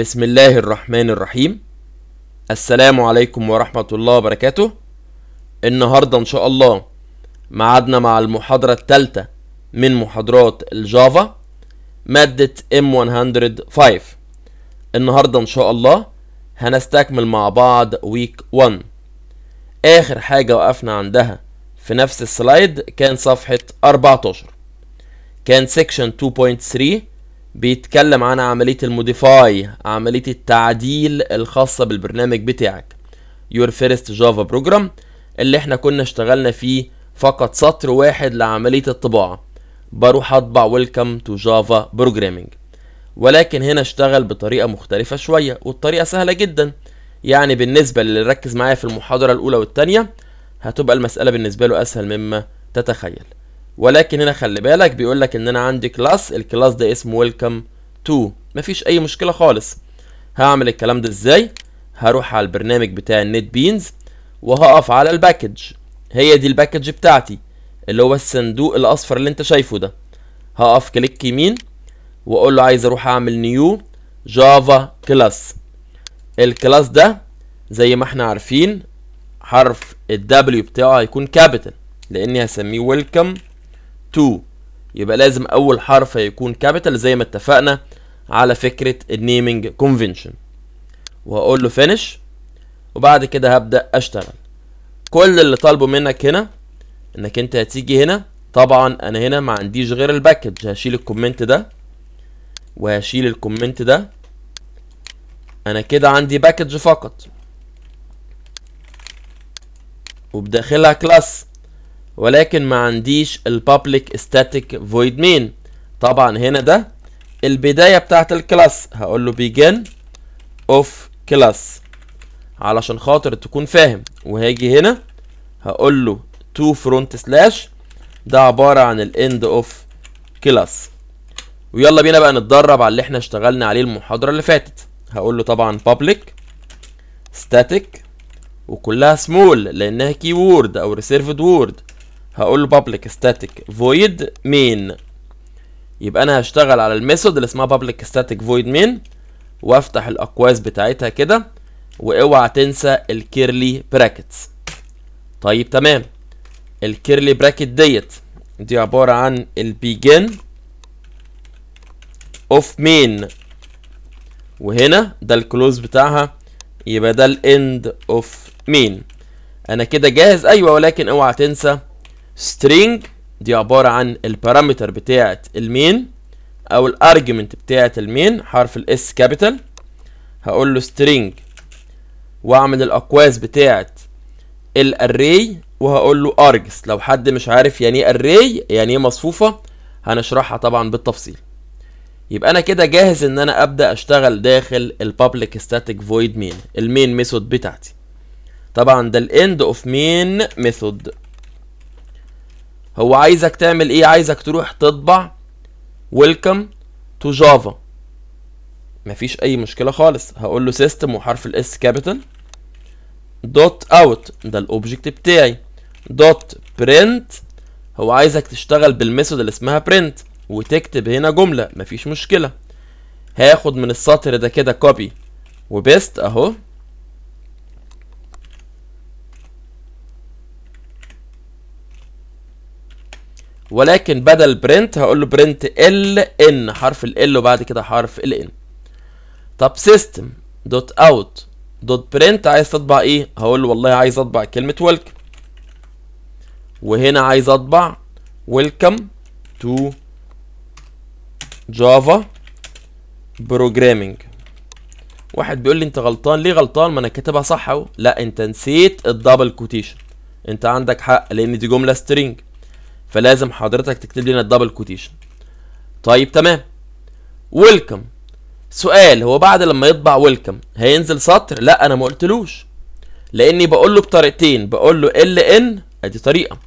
بسم الله الرحمن الرحيم السلام عليكم ورحمة الله وبركاته النهاردة إن شاء الله معادنا مع المحاضرة الثالثة من محاضرات الجافا مادة M105 النهاردة إن شاء الله هنستكمل مع بعض ويك 1 آخر حاجة وقفنا عندها في نفس السلايد كان صفحة 14 كان سيكشن 2.3 بيتكلم عن عملية الموديفاي عملية التعديل الخاصة بالبرنامج بتاعك your first java program اللي احنا كنا اشتغلنا فيه فقط سطر واحد لعملية الطباعة بروح اطبع ويلكم تو جافا بروجرامينج ولكن هنا اشتغل بطريقة مختلفة شوية والطريقة سهلة جدا يعني بالنسبة للي ركز معايا في المحاضرة الأولى والتانية هتبقى المسألة بالنسبة له أسهل مما تتخيل ولكن هنا خلي بالك بيقول لك ان انا عندي كلاس الكلاس ده اسمه ويلكم تو مفيش اي مشكله خالص هعمل الكلام ده ازاي هروح على البرنامج بتاع النت بينز وهقف على الباكج هي دي الباكج بتاعتي اللي هو الصندوق الاصفر اللي انت شايفه ده هقف كليك يمين واقول له عايز اروح اعمل نيو جافا كلاس الكلاس ده زي ما احنا عارفين حرف الدبليو بتاعه هيكون كابيتال لاني هسميه ويلكم تو يبقى لازم اول حرف هيكون كابيتال زي ما اتفقنا على فكره النيمنج كونفنشن وهقول له فينش وبعد كده هبدا اشتغل كل اللي طالبه منك هنا انك انت هتيجي هنا طبعا انا هنا ما عنديش غير الباكج هشيل الكومنت ده وهشيل الكومنت ده انا كده عندي باكج فقط وبداخلها كلاس ولكن ما عنديش البابليك static void main طبعا هنا ده البداية بتاعت الكلاس هقول له begin of class علشان خاطر تكون فاهم وهاجي هنا هقول له to front slash ده عبارة عن الاند اوف كلاس ويلا بينا بقى نتدرب على اللي احنا اشتغلنا عليه المحاضرة اللي فاتت هقول له طبعا public static وكلها سمول لانها كي وورد او ريسيرفد وورد هقول له public static void main يبقى انا هشتغل على الميثود اللي اسمها public static void main وافتح الاقواس بتاعتها كده واوعى تنسى الكيرلي براكتس طيب تمام الكيرلي براكت ديت دي عبارة عن البيجن اوف مين وهنا ده الكلوز بتاعها يبقى ده الاند اوف مين انا كده جاهز ايوه ولكن اوعى تنسى string دي عبارة عن البارامتر بتاعة المين او الارجمنت بتاعة المين حرف ال S كابيتال هقول له string واعمل الاقواس بتاعة الاري وهقول له args لو حد مش عارف يعني ايه array يعني ايه مصفوفة هنشرحها طبعا بالتفصيل يبقى انا كده جاهز ان انا ابدا اشتغل داخل public static void main المين ميثود بتاعتي طبعا ده end of main method هو عايزك تعمل ايه عايزك تروح تطبع ويلكم تو جافا مفيش اي مشكله خالص هقول له سيستم وحرف الاس كابيتال دوت اوت ده الاوبجكت بتاعي دوت برنت هو عايزك تشتغل بالميثود اللي اسمها برنت وتكتب هنا جمله مفيش مشكله هاخد من السطر ده كده كوبي وبيست اهو ولكن بدل برنت هقول له برنت ال ان حرف ال ال وبعد كده حرف ال ان طب سيستم دوت اوت دوت برنت عايز تطبع ايه هقول له والله عايز اطبع كلمه ويلكم وهنا عايز اطبع ويلكم تو جافا بروجرامنج واحد بيقول لي انت غلطان ليه غلطان ما انا كاتبها صح اهو لا انت نسيت الدبل كوتيشن انت عندك حق لان دي جمله سترينج فلازم حضرتك تكتب لنا الدبل كوتيشن طيب تمام ويلكم سؤال هو بعد لما يطبع ويلكم هينزل سطر لا انا ما قلتلوش لاني بقول له بطريقتين بقول له ال ان ادي طريقه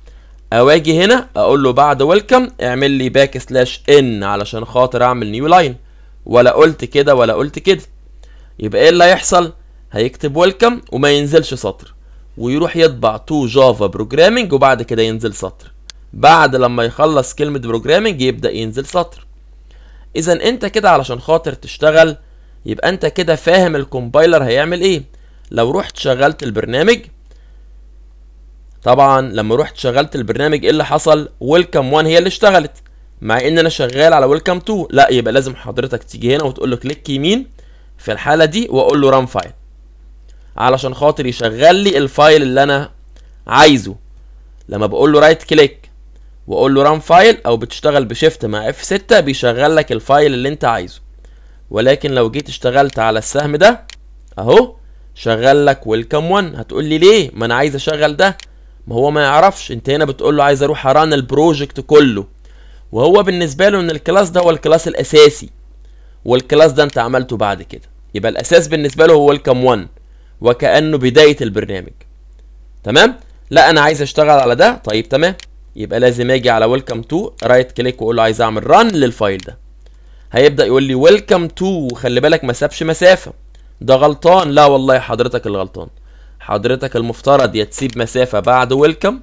او اجي هنا اقول له بعد ويلكم اعمل لي باك سلاش ان علشان خاطر اعمل نيو لاين ولا قلت كده ولا قلت كده يبقى ايه اللي هيحصل هيكتب ويلكم وما ينزلش سطر ويروح يطبع تو جافا بروجرامنج وبعد كده ينزل سطر بعد لما يخلص كلمة بروجرامنج يبدأ ينزل سطر اذا انت كده علشان خاطر تشتغل يبقى انت كده فاهم الكومبايلر هيعمل ايه لو رحت شغلت البرنامج طبعا لما رحت شغلت البرنامج ايه اللي حصل ويلكم 1 هي اللي اشتغلت مع ان انا شغال على ويلكم 2 لا يبقى لازم حضرتك تيجي هنا وتقول له كليك يمين في الحاله دي واقول له ران فايل علشان خاطر يشغل لي الفايل اللي انا عايزه لما بقول له رايت كليك واقول له ران فايل او بتشتغل بشيفت مع اف 6 بيشغل لك الفايل اللي انت عايزه ولكن لو جيت اشتغلت على السهم ده اهو شغل لك ويلكم 1 هتقول لي ليه ما انا عايز اشغل ده ما هو ما يعرفش انت هنا بتقول له عايز اروح اران البروجكت كله وهو بالنسبه له ان الكلاس ده هو الكلاس الاساسي والكلاس ده انت عملته بعد كده يبقى الاساس بالنسبه له هو ويلكم 1 وكانه بدايه البرنامج تمام لا انا عايز اشتغل على ده طيب تمام يبقى لازم اجي على ويلكم تو رايت كليك واقول له عايز اعمل ران للفايل ده هيبدا يقول لي ويلكم تو خلي بالك ما سابش مسافه ده غلطان لا والله حضرتك اللي غلطان حضرتك المفترض يا تسيب مسافه بعد ويلكم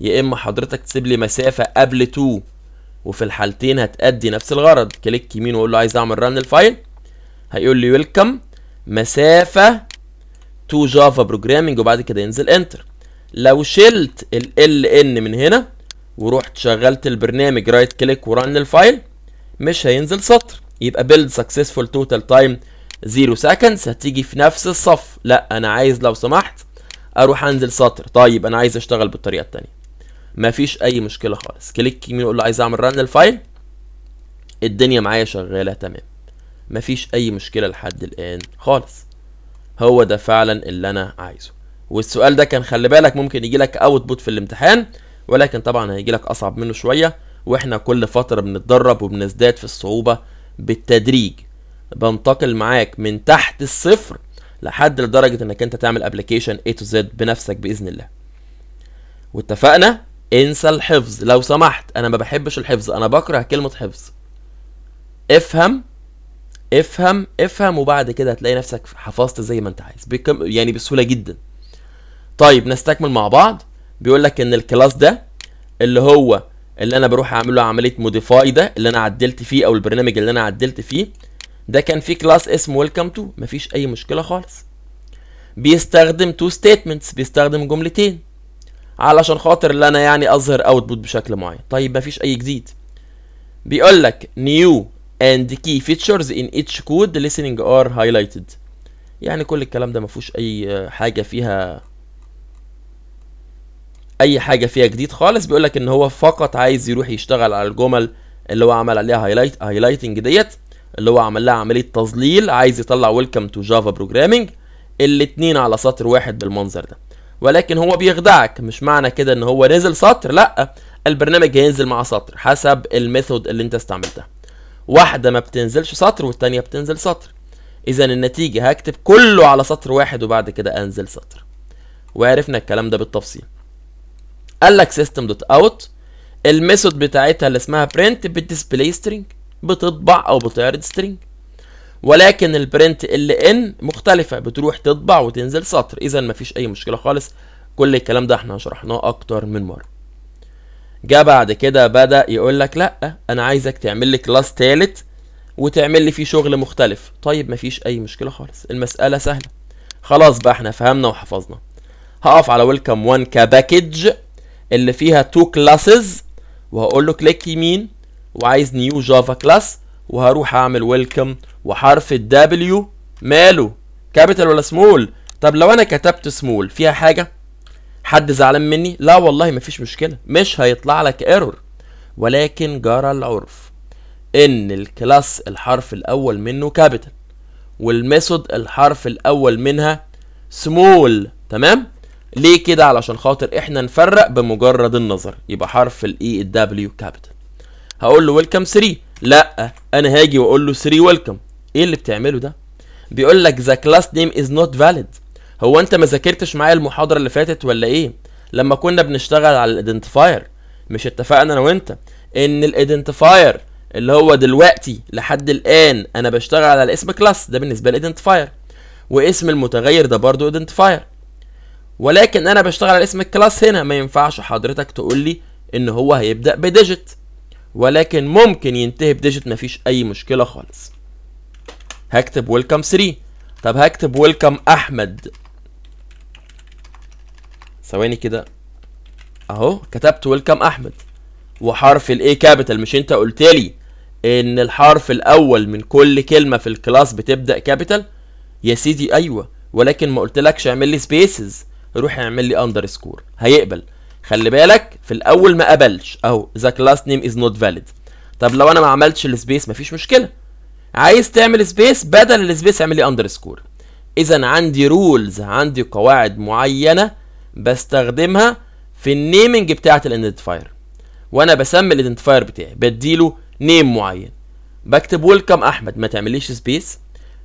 يا اما حضرتك تسيب لي مسافه قبل تو وفي الحالتين هتأدي نفس الغرض كليك يمين واقول له عايز اعمل ران للفايل هيقول لي ويلكم مسافه تو جافا بروجرامنج وبعد كده ينزل انتر لو شلت ال LN من هنا ورحت شغلت البرنامج رايت كليك ورن الفايل مش هينزل سطر يبقى build successful total time 0 seconds هتيجي في نفس الصف لا انا عايز لو سمحت اروح انزل سطر طيب انا عايز اشتغل بالطريقه الثانيه مفيش اي مشكله خالص كليك يمين اقول له عايز اعمل رن الفايل الدنيا معايا شغاله تمام مفيش اي مشكله لحد الان خالص هو ده فعلا اللي انا عايزه والسؤال ده كان خلي بالك ممكن يجي لك اوتبوت في الامتحان ولكن طبعا هيجي لك اصعب منه شويه واحنا كل فتره بنتدرب وبنزداد في الصعوبه بالتدريج بنتقل معاك من تحت الصفر لحد لدرجه انك انت تعمل ابلكيشن اي تو زد بنفسك باذن الله واتفقنا انسى الحفظ لو سمحت انا ما بحبش الحفظ انا بكره كلمه حفظ افهم افهم افهم وبعد كده هتلاقي نفسك حفظت زي ما انت عايز يعني بسهوله جدا طيب نستكمل مع بعض بيقول لك ان الكلاس ده اللي هو اللي انا بروح اعمل له عمليه موديفاي ده اللي انا عدلت فيه او البرنامج اللي انا عدلت فيه ده كان فيه كلاس اسمه ويلكم تو مفيش اي مشكله خالص بيستخدم تو ستيتمنتس بيستخدم جملتين علشان خاطر اللي انا يعني اظهر اوتبوت بشكل معين طيب مفيش اي جديد بيقول لك نيو اند كي فيتشرز ان اتش كود listening ار هايلايتد يعني كل الكلام ده مفيش اي حاجه فيها اي حاجه فيها جديد خالص بيقول لك ان هو فقط عايز يروح يشتغل على الجمل اللي هو عمل عليها هايلايت هايلايتنج ديت اللي هو عمل لها عمليه تظليل عايز يطلع ويلكم تو جافا بروجرامنج الاتنين على سطر واحد بالمنظر ده ولكن هو بيخدعك مش معنى كده ان هو نزل سطر لا البرنامج هينزل مع سطر حسب الميثود اللي انت استعملتها واحده ما بتنزلش سطر والتانيه بتنزل سطر اذا النتيجه هكتب كله على سطر واحد وبعد كده انزل سطر وعرفنا الكلام ده بالتفصيل قال لك سيستم دوت اوت الميثود بتاعتها اللي اسمها برنت بتسبلاي سترينج بتطبع او بتعرض سترينج ولكن البرنت ال ان مختلفه بتروح تطبع وتنزل سطر اذا مفيش اي مشكله خالص كل الكلام ده احنا شرحناه اكتر من مره جا بعد كده بدا يقول لك لا انا عايزك تعمل لي كلاس تالت وتعمل لي فيه شغل مختلف طيب مفيش اي مشكله خالص المساله سهله خلاص بقى احنا فهمنا وحفظنا هقف على ويلكم 1 كباكج اللي فيها تو كلاسز وهقول له كليك يمين وعايز نيو جافا كلاس وهروح اعمل ويلكم وحرف الدبليو ماله كابيتال ولا سمول طب لو انا كتبت سمول فيها حاجه حد زعلان مني لا والله مفيش مشكله مش هيطلع لك ايرور ولكن جرى العرف ان الكلاس الحرف الاول منه كابيتال والميثود الحرف الاول منها سمول تمام ليه كده علشان خاطر احنا نفرق بمجرد النظر يبقى حرف الاي الدبليو كابيتال هقول له ويلكم 3 لا انا هاجي واقول له 3 ويلكم ايه اللي بتعمله ده بيقول لك ذا كلاس نيم از نوت فاليد هو انت ما ذاكرتش معايا المحاضره اللي فاتت ولا ايه لما كنا بنشتغل على الايدنتيفاير مش اتفقنا انا وانت ان الايدنتيفاير اللي هو دلوقتي لحد الان انا بشتغل على اسم كلاس ده بالنسبه للايدنتيفاير واسم المتغير ده برضه ايدنتيفاير ولكن انا بشتغل على اسم الكلاس هنا ما ينفعش حضرتك تقول لي ان هو هيبدا بديجيت ولكن ممكن ينتهي بديجيت مفيش اي مشكله خالص هكتب ويلكم 3 طب هكتب ويلكم احمد ثواني كده اهو كتبت ويلكم احمد وحرف الاي كابيتال مش انت قلت لي ان الحرف الاول من كل كلمه في الكلاس بتبدا كابيتال يا سيدي ايوه ولكن ما قلتلكش اعمل لي سبيسز روح اعمل لي اندر سكور هيقبل خلي بالك في الاول ما قبلش اهو ذا كلاس نيم از نوت فاليد طب لو انا ما عملتش السبيس مفيش مشكله عايز تعمل سبيس بدل السبيس اعمل لي اندر سكور اذا عندي رولز عندي قواعد معينه بستخدمها في النيمنج بتاعه الايدنتيفاير وانا بسمي الايدنتيفاير بتاعي بديله نيم معين بكتب ويلكم احمد ما تعمليش سبيس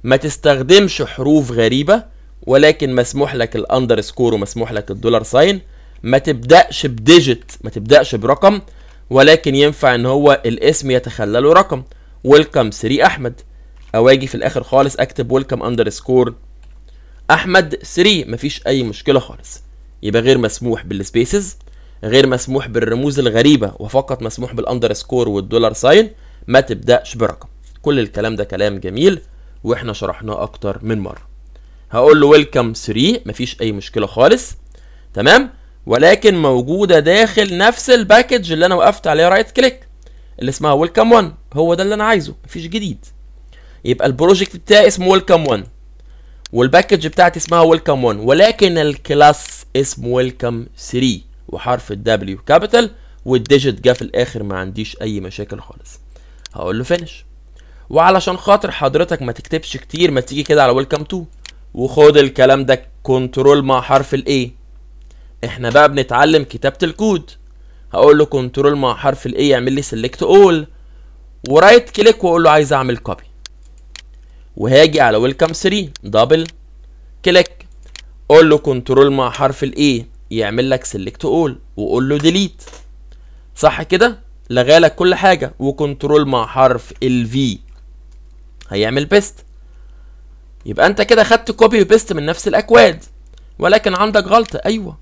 ما تستخدمش حروف غريبه ولكن مسموح لك الاندر سكور ومسموح لك الدولار ساين ما تبداش بديجيت ما تبداش برقم ولكن ينفع ان هو الاسم يتخلله رقم ويلكم 3 احمد او اجي في الاخر خالص اكتب ويلكم اندر سكور احمد 3 مفيش اي مشكله خالص يبقى غير مسموح بالسبيسز غير مسموح بالرموز الغريبه وفقط مسموح بالاندر سكور والدولار ساين ما تبداش برقم كل الكلام ده كلام جميل واحنا شرحناه اكتر من مره هقول له ويلكم 3 مفيش اي مشكله خالص تمام ولكن موجوده داخل نفس الباكج اللي انا وقفت عليه رايت كليك اللي اسمها ويلكم 1 هو ده اللي انا عايزه مفيش جديد يبقى البروجكت بتاعي اسمه ويلكم 1 والباكج بتاعتي اسمها ويلكم 1 ولكن الكلاس اسمه ويلكم 3 وحرف الدبليو كابيتال والديجيت جه في الاخر ما عنديش اي مشاكل خالص هقول له فينش وعلشان خاطر حضرتك ما تكتبش كتير ما تيجي كده على ويلكم 2 وخد الكلام ده كنترول مع حرف الاي احنا بقى بنتعلم كتابة الكود هقول له كنترول مع حرف الاي يعمل لي سيلكت اول ورايت كليك واقول له عايز اعمل كوبي وهاجي على ويلكم 3 دبل كليك قول له كنترول مع حرف الاي يعمل لك سيلكت اول وقول له ديليت صح كده لغالك كل حاجه وكنترول مع حرف الفي هيعمل بيست يبقى انت كده خدت كوبي بيست من نفس الاكواد ولكن عندك غلطه ايوه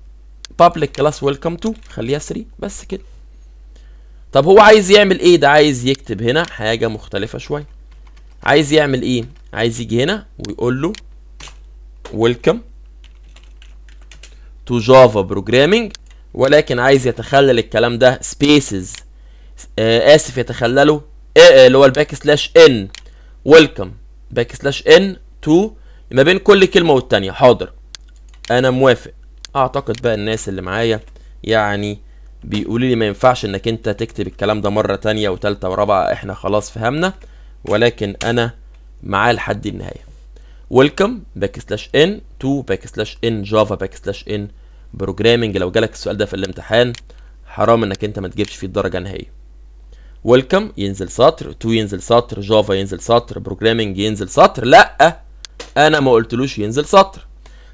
public class welcome to خليها 3 بس كده طب هو عايز يعمل ايه ده عايز يكتب هنا حاجه مختلفه شويه عايز يعمل ايه عايز يجي هنا ويقول له welcome to java programming ولكن عايز يتخلل الكلام ده spaces آه اسف يتخلله آه، آه، اللي هو الباك سلاش ان ويلكم باك سلاش ان تو ما بين كل كلمة والتانية حاضر انا موافق اعتقد بقى الناس اللي معايا يعني بيقولوا لي ما ينفعش انك انت تكتب الكلام ده مرة تانية وتالتة ورابعة احنا خلاص فهمنا ولكن انا معاه لحد النهاية welcome backslash باك to backslash جافا java backslash إن programming لو جالك السؤال ده في الامتحان حرام انك انت ما تجيبش فيه الدرجة النهائية welcome ينزل سطر to ينزل سطر java ينزل سطر programming ينزل سطر لا انا ما قلتلوش ينزل سطر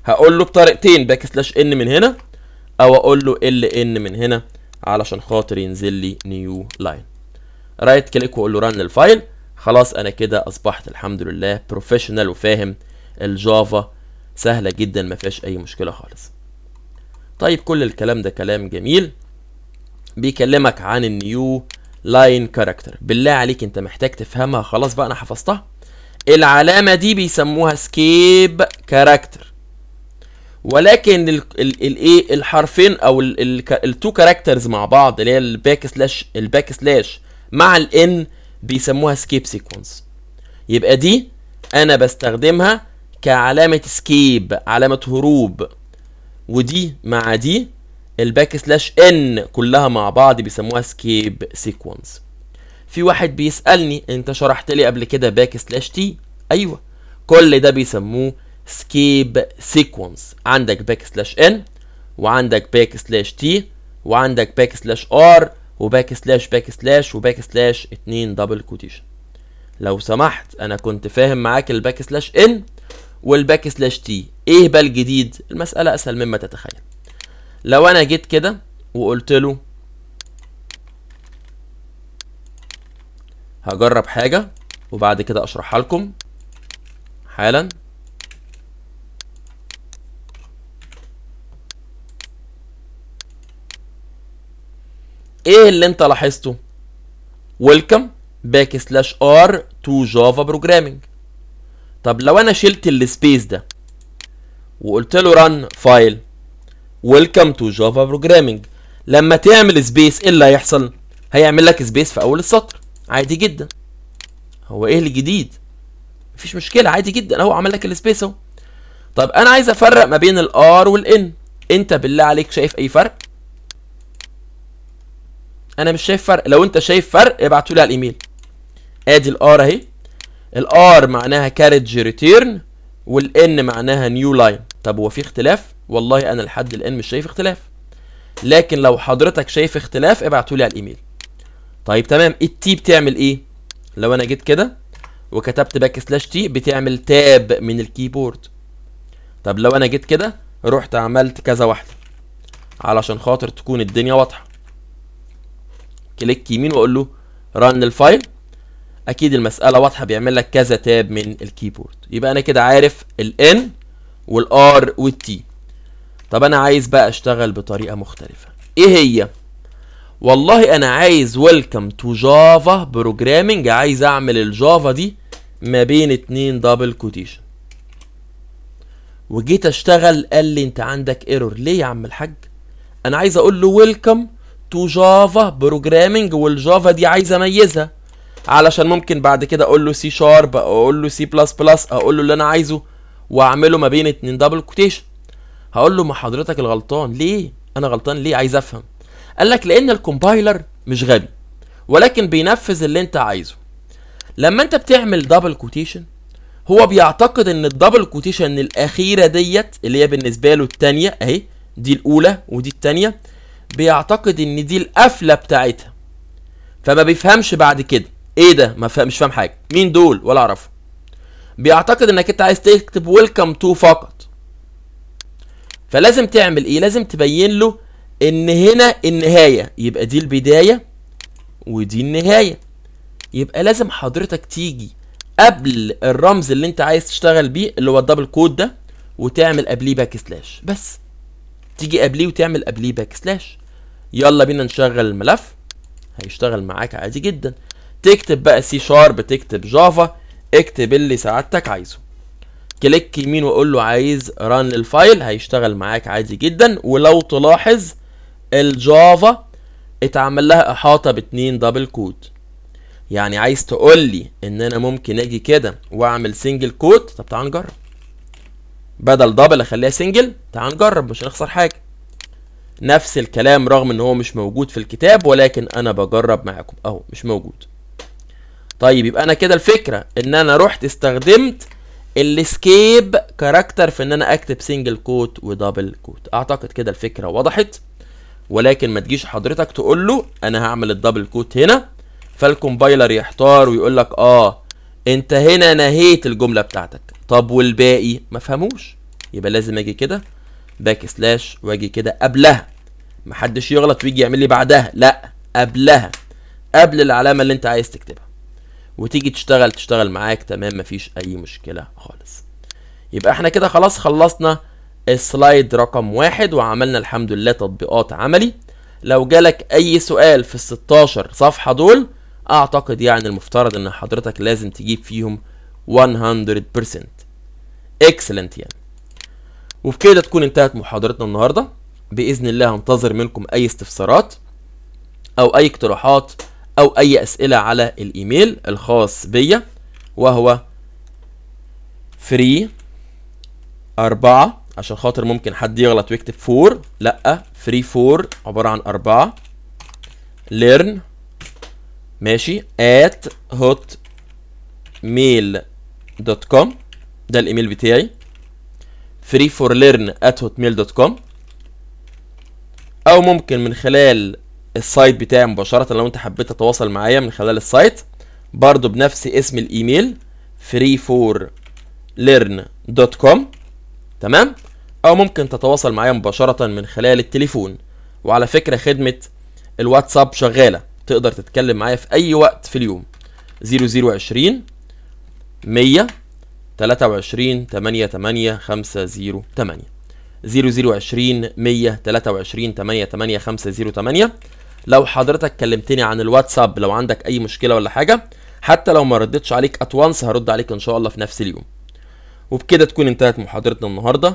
هقول له بطريقتين باك سلاش ان من هنا او اقول له ال ان من هنا علشان خاطر ينزل لي نيو لاين رايت كليك واقول له رن الفايل خلاص انا كده اصبحت الحمد لله بروفيشنال وفاهم الجافا سهله جدا ما فيهاش اي مشكله خالص طيب كل الكلام ده كلام جميل بيكلمك عن النيو لاين كاركتر بالله عليك انت محتاج تفهمها خلاص بقى انا حفظتها العلامة دي بيسموها سكيب كاركتر ولكن الايه الحرفين او التو كاركترز مع بعض اللي هي الباك سلاش الباك سلاش مع الان بيسموها سكيب سيكونس يبقى دي انا بستخدمها كعلامة سكيب علامة هروب ودي مع دي الباك سلاش ان كلها مع بعض بيسموها سكيب سيكونس في واحد بيسالني انت شرحت لي قبل كده باك سلاش تي ايوه كل ده بيسموه سكيب سيكونس عندك باك سلاش ان وعندك باك سلاش تي وعندك باك سلاش ار وباك سلاش باك سلاش وباك سلاش اتنين دبل كوتيشن لو سمحت انا كنت فاهم معاك الباك سلاش ان والباك سلاش تي ايه بقى الجديد المساله اسهل مما تتخيل لو انا جيت كده وقلت له هجرب حاجة وبعد كده اشرحها لكم حالا ايه اللي انت لاحظته ويلكم باك سلاش ار تو جافا بروجرامنج طب لو انا شلت السبيس ده وقلت له رن فايل ويلكم تو جافا بروجرامنج لما تعمل سبيس ايه اللي هيحصل هيعمل لك سبيس في اول السطر عادي جدا هو ايه الجديد مفيش مشكله عادي جدا اهو عمل لك السبيس اهو طب انا عايز افرق ما بين الار والان انت بالله عليك شايف اي فرق انا مش شايف فرق لو انت شايف فرق ابعتوا لي على الايميل ادي الار اهي الار معناها كارج ريتيرن والان معناها نيو لاين طب هو في اختلاف والله انا لحد الان مش شايف اختلاف لكن لو حضرتك شايف اختلاف ابعتوا لي على الايميل طيب تمام التي بتعمل ايه لو انا جيت كده وكتبت باك سلاش تي بتعمل تاب من الكيبورد طب لو انا جيت كده رحت عملت كذا واحده علشان خاطر تكون الدنيا واضحه كليك يمين واقول له رن الفايل اكيد المساله واضحه بيعمل لك كذا تاب من الكيبورد يبقى انا كده عارف الان والار والتي طب انا عايز بقى اشتغل بطريقه مختلفه ايه هي والله انا عايز ويلكم تو جافا بروجرامنج عايز اعمل الجافا دي ما بين اتنين دبل كوتيشن وجيت اشتغل قال لي انت عندك ايرور ليه يا عم الحاج انا عايز اقول له ويلكم تو جافا بروجرامنج والجافا دي عايز اميزها علشان ممكن بعد كده اقول له سي شارب اقول له سي بلس بلس اقول له اللي انا عايزه واعمله ما بين اتنين دبل كوتيشن هقول له ما حضرتك الغلطان ليه انا غلطان ليه عايز افهم قال لك لان الكومبايلر مش غبي ولكن بينفذ اللي انت عايزه لما انت بتعمل دبل كوتيشن هو بيعتقد ان الدبل كوتيشن الاخيره ديت اللي هي بالنسبه له الثانيه اهي دي الاولى ودي الثانيه بيعتقد ان دي القفله بتاعتها فما بيفهمش بعد كده ايه ده ما فا... مش فاهم حاجه مين دول ولا اعرفه بيعتقد انك انت عايز تكتب ويلكم تو فقط فلازم تعمل ايه لازم تبين له ان هنا النهاية يبقى دي البداية ودي النهاية يبقى لازم حضرتك تيجي قبل الرمز اللي انت عايز تشتغل بيه اللي هو الدبل كود ده وتعمل قبليه باك سلاش بس تيجي قبليه وتعمل قبليه باك سلاش يلا بينا نشغل الملف هيشتغل معاك عادي جدا تكتب بقى سي شارب تكتب جافا اكتب اللي سعادتك عايزه كليك يمين وقول له عايز ران الفايل هيشتغل معاك عادي جدا ولو تلاحظ الجافا اتعمل لها احاطه باتنين دبل كود يعني عايز تقول لي ان انا ممكن اجي كده واعمل سنجل كوت طب تعال نجرب بدل دبل اخليها سنجل تعال نجرب مش هنخسر حاجه نفس الكلام رغم ان هو مش موجود في الكتاب ولكن انا بجرب معاكم اهو مش موجود طيب يبقى انا كده الفكره ان انا رحت استخدمت الاسكيب كاركتر في ان انا اكتب سنجل كوت ودبل كوت اعتقد كده الفكره وضحت ولكن ما تجيش حضرتك تقول له انا هعمل الدبل كوت هنا فالكومبايلر يحتار ويقول لك اه انت هنا نهيت الجمله بتاعتك طب والباقي ما فهموش يبقى لازم اجي كده باك سلاش واجي كده قبلها محدش يغلط ويجي يعمل لي بعدها لا قبلها قبل العلامه اللي انت عايز تكتبها وتيجي تشتغل تشتغل معاك تمام مفيش اي مشكله خالص يبقى احنا كده خلاص خلصنا سلايد رقم واحد وعملنا الحمد لله تطبيقات عملي لو جالك اي سؤال في الستاشر 16 صفحه دول اعتقد يعني المفترض ان حضرتك لازم تجيب فيهم 100% اكسلنت يعني وبكده تكون انتهت محاضرتنا النهارده باذن الله هنتظر منكم اي استفسارات او اي اقتراحات او اي اسئله على الايميل الخاص بيا وهو فري أربعة عشان خاطر ممكن حد يغلط ويكتب 4 لا فري 4 عباره عن 4 learn ماشي at hotmail.com ده الايميل بتاعي free هوت learn at hotmail.com او ممكن من خلال السايت بتاعي مباشرة لو انت حبيت تتواصل معايا من خلال السايت برضو بنفس اسم الايميل ليرن دوت learn.com تمام او ممكن تتواصل معايا مباشرة من خلال التليفون وعلى فكرة خدمة الواتساب شغالة تقدر تتكلم معايا في اي وقت في اليوم 0020 100 23 88 508 0020 100 123 88 508 لو حضرتك كلمتني عن الواتساب لو عندك اي مشكله ولا حاجه حتى لو ما ردتش عليك أتوانس هرد عليك ان شاء الله في نفس اليوم وبكده تكون انتهت محاضرتنا النهارده